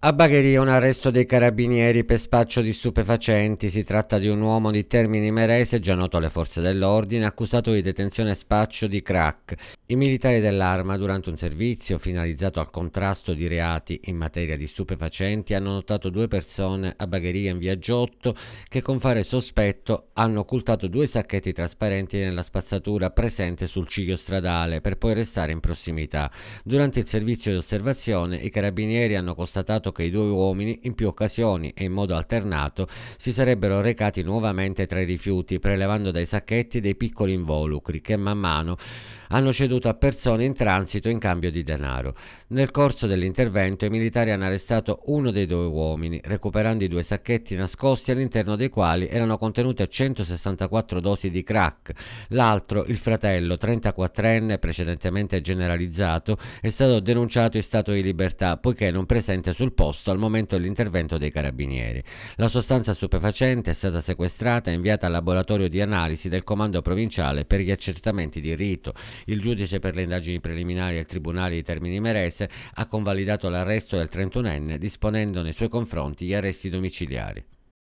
A Bagheria un arresto dei carabinieri per spaccio di stupefacenti. Si tratta di un uomo di Termini Merese, già noto alle forze dell'ordine, accusato di detenzione e spaccio di crack. I militari dell'arma, durante un servizio finalizzato al contrasto di reati in materia di stupefacenti, hanno notato due persone a Bagheria in via Giotto che con fare sospetto hanno occultato due sacchetti trasparenti nella spazzatura presente sul ciglio stradale per poi restare in prossimità. Durante il servizio di osservazione i carabinieri hanno constatato che i due uomini in più occasioni e in modo alternato si sarebbero recati nuovamente tra i rifiuti prelevando dai sacchetti dei piccoli involucri che man mano hanno ceduto ceduto a persone in transito in cambio di denaro. Nel corso dell'intervento i militari hanno arrestato uno dei due uomini, recuperando i due sacchetti nascosti all'interno dei quali erano contenute 164 dosi di crack. L'altro, il fratello, 34enne, precedentemente generalizzato, è stato denunciato in stato di libertà poiché non presente sul posto al momento dell'intervento dei carabinieri. La sostanza stupefacente è stata sequestrata e inviata al laboratorio di analisi del comando provinciale per gli accertamenti di rito. Il giudice giudice per le indagini preliminari al Tribunale di Termini Merese ha convalidato l'arresto del 31enne disponendo nei suoi confronti gli arresti domiciliari.